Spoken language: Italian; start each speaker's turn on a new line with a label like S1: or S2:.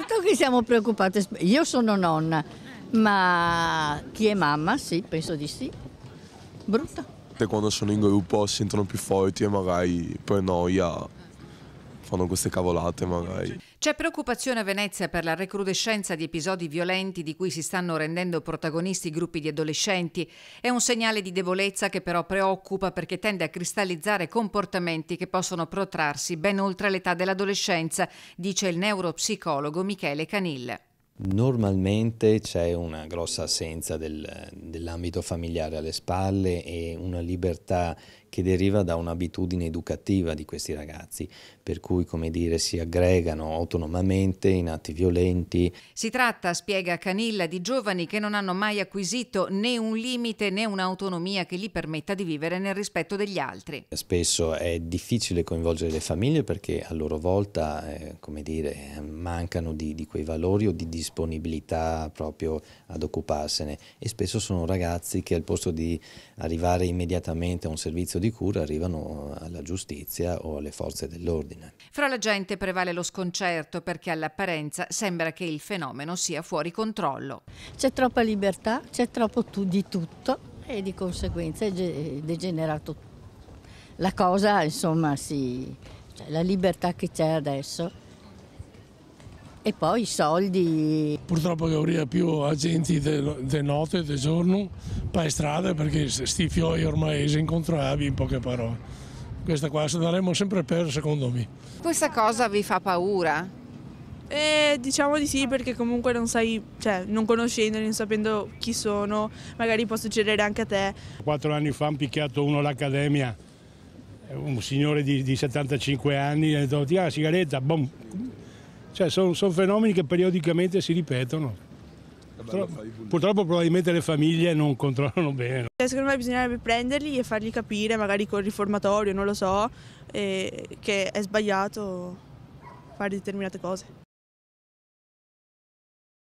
S1: Certo che siamo preoccupate, io sono nonna, ma chi è mamma? Sì, penso di sì. Brutta.
S2: Quando sono in gruppo sentono più forti e magari per noia fanno queste cavolate magari.
S1: C'è preoccupazione a Venezia per la recrudescenza di episodi violenti di cui si stanno rendendo protagonisti gruppi di adolescenti. È un segnale di debolezza che però preoccupa perché tende a cristallizzare comportamenti che possono protrarsi ben oltre l'età dell'adolescenza, dice il neuropsicologo Michele Canille.
S3: Normalmente c'è una grossa assenza del, dell'ambito familiare alle spalle e una libertà che deriva da un'abitudine educativa di questi ragazzi, per cui come dire si aggregano autonomamente in atti violenti.
S1: Si tratta, spiega Canilla, di giovani che non hanno mai acquisito né un limite né un'autonomia che gli permetta di vivere nel rispetto degli altri.
S3: Spesso è difficile coinvolgere le famiglie perché a loro volta, eh, come dire, mancano di, di quei valori o di disponibilità proprio ad occuparsene e spesso sono ragazzi che al posto di arrivare immediatamente a un servizio di cura arrivano alla giustizia o alle forze dell'ordine.
S1: Fra la gente prevale lo sconcerto perché all'apparenza sembra che il fenomeno sia fuori controllo. C'è troppa libertà, c'è troppo tu di tutto e di conseguenza è degenerato. La cosa, insomma, si... cioè, la libertà che c'è adesso e poi i soldi.
S2: Purtroppo che ora più agenti di notte e di giorno per strada perché sti fiori ormai si incontrabili in poche parole. Questa qua se daremmo sempre per secondo me.
S1: Questa cosa vi fa paura? Eh, diciamo di sì perché comunque non sai, cioè non conoscendoli, non sapendo chi
S2: sono, magari può succedere anche a te. Quattro anni fa hanno picchiato uno all'Accademia, un signore di, di 75 anni, gli ha detto ti ha la sigaretta, boom, cioè, sono, sono fenomeni che periodicamente si ripetono. Purtroppo, probabilmente le famiglie non controllano bene. Cioè, secondo me bisognerebbe prenderli e fargli capire, magari col riformatorio, non lo so, eh, che è sbagliato fare determinate cose.